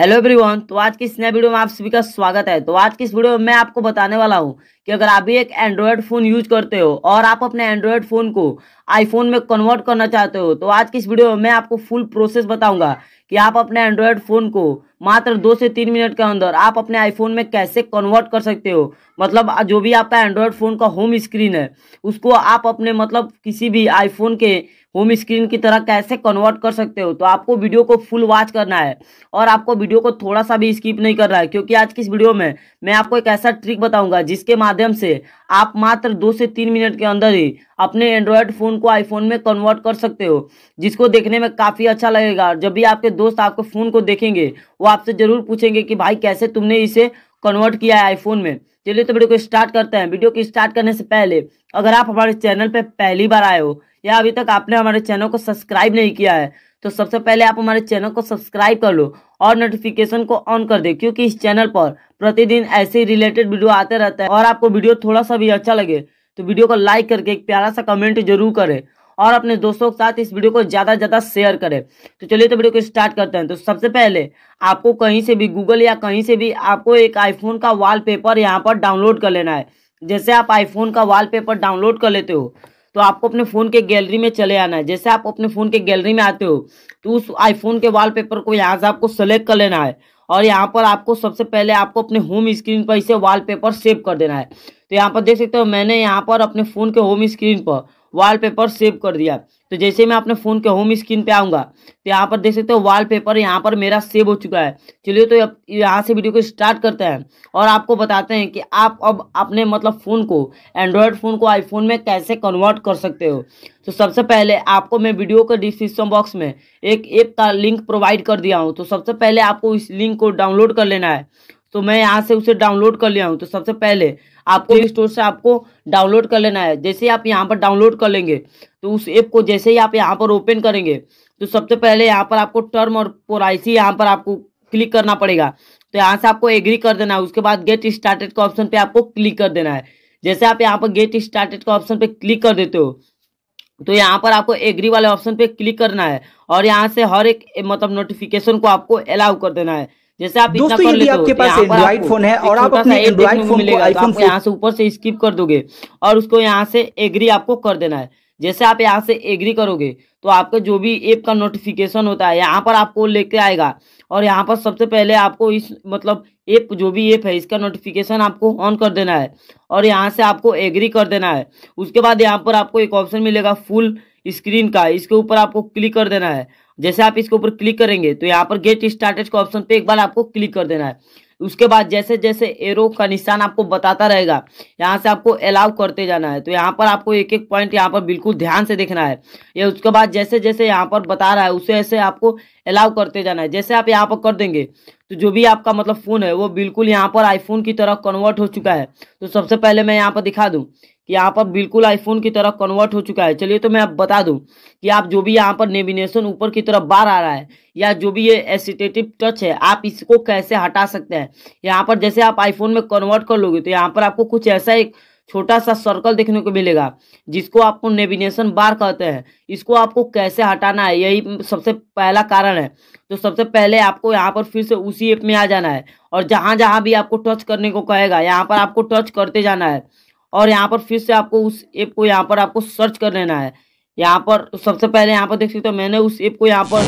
hello everyone तो आज की इस नए वीडियो में आप सभी का स्वागत है तो आज की इस वीडियो में मैं आपको बताने वाला हूं कि अगर आप भी एक एंड्रॉयड फ़ोन यूज करते हो और आप अपने एंड्रॉयड फ़ोन को आईफोन में कन्वर्ट करना चाहते हो तो आज की इस वीडियो में मैं आपको फुल प्रोसेस बताऊंगा कि आप अपने एंड्रॉयड फ़ोन को मात्र दो से तीन मिनट के अंदर आप अपने आईफोन में कैसे कन्वर्ट कर सकते हो मतलब जो भी आपका एंड्रॉयड फ़ोन का होम स्क्रीन है उसको आप अपने मतलब किसी भी आईफोन के होम स्क्रीन की तरह कैसे कन्वर्ट कर सकते हो तो आपको वीडियो को फुल वॉच करना है और आपको वीडियो को थोड़ा सा भी स्किप नहीं करना है क्योंकि आज की इस वीडियो में मैं आपको एक ऐसा ट्रिक बताऊंगा जिसके माध्यम से आप मात्र दो से तीन मिनट के अंदर ही अपने एंड्रॉयड फ़ोन को आईफोन में कन्वर्ट कर सकते हो जिसको देखने में काफ़ी अच्छा लगेगा जब भी आपके दोस्त आपके फ़ोन को देखेंगे वो आपसे ज़रूर पूछेंगे कि भाई कैसे तुमने इसे कन्वर्ट किया है आईफोन में चलिए तो वीडियो को स्टार्ट करते हैं वीडियो को स्टार्ट करने से पहले अगर आप हमारे चैनल पर पहली बार आए हो या अभी तक आपने हमारे चैनल को सब्सक्राइब नहीं किया है तो सबसे पहले आप हमारे चैनल को सब्सक्राइब कर लो और नोटिफिकेशन को ऑन कर दे क्योंकि इस चैनल पर प्रतिदिन ऐसे रिलेटेड वीडियो आते रहते हैं और आपको वीडियो थोड़ा सा भी अच्छा लगे तो वीडियो को लाइक करके एक प्यारा सा कमेंट जरूर करें और अपने दोस्तों के साथ इस वीडियो को ज़्यादा से ज़्यादा शेयर करें तो चलिए तो वीडियो को स्टार्ट करते हैं तो सबसे पहले आपको कहीं से भी गूगल या कहीं से भी आपको एक आईफोन का पेपर यहाँ पर डाउनलोड कर लेना है जैसे आप आईफोन का पेपर डाउनलोड कर लेते हो तो आपको अपने फ़ोन के गैलरी में चले आना है जैसे आप अपने फ़ोन के गैलरी में आते हो तो उस आईफोन के वॉलपेपर को यहाँ से आपको सेलेक्ट कर लेना है और यहाँ पर आपको सबसे पहले आपको अपने होम स्क्रीन पर इसे वॉलपेपर सेव कर देना है तो यहाँ पर देख सकते हो मैंने यहाँ पर अपने फ़ोन के होम स्क्रीन पर वॉलपेपर सेव कर दिया तो जैसे मैं अपने फ़ोन के होम स्क्रीन पे आऊँगा तो यहाँ पर देख सकते हो वॉलपेपर यहाँ पर मेरा सेव हो चुका है चलिए तो अब यहाँ से वीडियो को स्टार्ट करते हैं और आपको बताते हैं कि आप अब अपने मतलब फ़ोन को एंड्रॉयड फ़ोन को आईफोन में कैसे कन्वर्ट कर सकते हो तो सबसे पहले आपको मैं वीडियो के डिस्क्रिप्शन बॉक्स में एक ऐप का लिंक प्रोवाइड कर दिया हूँ तो सबसे पहले आपको इस लिंक को डाउनलोड कर लेना है तो मैं यहाँ से उसे डाउनलोड कर लिया हूँ तो सबसे पहले आपको प्ले स्टोर से आपको डाउनलोड कर लेना है जैसे ही आप यहाँ पर डाउनलोड कर लेंगे तो उस ऐप को जैसे ही आप यहाँ पर ओपन करेंगे तो सबसे पहले यहाँ पर आपको टर्म और पोराइसी यहाँ पर आपको क्लिक करना पड़ेगा तो यहाँ से आपको एग्री कर देना है उसके बाद गेट स्टार्टेड का ऑप्शन पे आपको क्लिक कर देना है जैसे आप यहाँ पर गेट स्टार्टेड का ऑप्शन पे क्लिक कर देते हो तो यहाँ पर आपको एग्री वाले ऑप्शन पे क्लिक करना है और यहाँ से हर एक मतलब नोटिफिकेशन को आपको अलाउ कर देना है जैसे आप दोस्तों यदि आपके पास एंड्रॉइड फोन है और आप अपने एंड्रॉइड फोन को आईफोन यहाँ से ऊपर से स्किप कर दोगे और उसको यहाँ से एग्री आपको कर देना है जैसे आप यहाँ से एग्री करोगे तो आपका जो भी ऐप का नोटिफिकेशन होता है यहाँ पर आपको लेके आएगा और यहाँ पर सबसे पहले आपको इस मतलब ऐप जो भी ऐप है इसका नोटिफिकेशन आपको ऑन कर देना है और यहाँ से आपको एग्री कर देना है उसके बाद यहाँ पर आपको एक ऑप्शन मिलेगा फुल स्क्रीन का इसके ऊपर आपको क्लिक कर देना है जैसे आप इसके ऊपर क्लिक करेंगे तो यहाँ पर गेट स्टार्टेज के ऑप्शन पे एक बार आपको क्लिक कर देना है उसके बाद जैसे जैसे एरो का निशान आपको बताता रहेगा यहाँ से आपको अलाउ करते जाना है तो यहाँ पर आपको एक एक पॉइंट यहाँ पर बिल्कुल ध्यान से देखना है ये उसके बाद जैसे जैसे यहाँ पर बता रहा है उसे ऐसे आपको अलाउ करते जाना है जैसे आप यहाँ पर कर देंगे तो जो भी आपका मतलब फ़ोन है वो बिल्कुल यहाँ पर आईफोन की तरह कन्वर्ट हो चुका है तो सबसे पहले मैं यहाँ पर दिखा दूँ यहाँ पर बिल्कुल आईफोन की तरह कन्वर्ट हो चुका है चलिए तो मैं आप बता दूं कि आप जो भी यहाँ पर नेविनेशन ऊपर की तरफ बार आ रहा है या जो भी ये एसिटेटिव टच है आप इसको कैसे हटा सकते हैं यहाँ पर जैसे आप आईफोन में कन्वर्ट कर लोगे तो यहाँ पर आपको कुछ ऐसा एक छोटा सा सर्कल देखने को मिलेगा जिसको आपको नेविनेशन बार कहते हैं इसको आपको कैसे हटाना है यही सबसे पहला कारण है तो सबसे पहले आपको यहाँ पर फिर से उसी एप में आ जाना है और जहाँ जहाँ भी आपको टच करने को कहेगा यहाँ पर आपको टच करते जाना है और यहाँ पर फिर से आपको उस ऐप को यहाँ पर आपको सर्च कर लेना है यहाँ पर सबसे पहले यहाँ पर देख सकते हो मैंने उस ऐप को यहाँ पर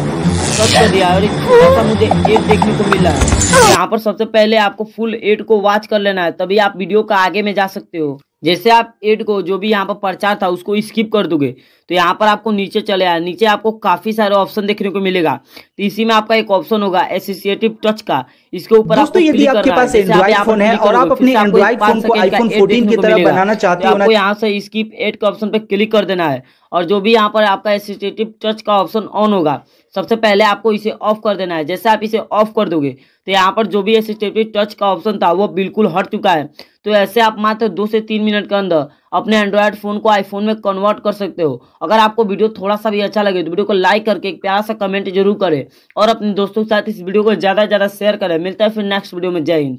सर्च कर दिया और ऐसा मुझे ऐप देखने को मिला है यहाँ पर सबसे पहले आपको फुल एड को वॉच कर लेना है तभी आप वीडियो का आगे में जा सकते हो जैसे आप एड को जो भी यहाँ पर प्रचार था उसको स्किप कर दोगे तो यहाँ पर आपको नीचे चले आया नीचे आपको काफ़ी सारे ऑप्शन देखने को मिलेगा तो इसी में आपका एक ऑप्शन होगा एसोसिएटिव टच का इसके ऊपर आपको यदि आपके पास एंड्रॉइड फोन है और आप अपने एंड्रॉइड फोन को आईफोन 14 की तरह बनाना चाहते हो तो आपको यहाँ से स्किप एड के ऑप्शन पर क्लिक कर देना है और जो भी यहाँ पर आपका एसिस्टेटिव टच का ऑप्शन ऑन होगा सबसे पहले आपको इसे ऑफ कर देना है जैसे आप इसे ऑफ कर दोगे तो यहाँ पर जो भी एसिस्टेटिव टच का ऑप्शन था वो बिल्कुल हट चुका है तो ऐसे आप मात्र दो से तीन मिनट के अंदर अपने एंड्रॉयड फ़ोन को आईफोन में कन्वर्ट कर सकते हो अगर आपको वीडियो थोड़ा सा भी अच्छा लगे तो वीडियो को लाइक करके एक प्यारा सा कमेंट जरूर करें और अपने दोस्तों के साथ इस वीडियो को ज़्यादा से ज़्यादा शेयर करें मिलता है फिर नेक्स्ट वीडियो में जय हिंद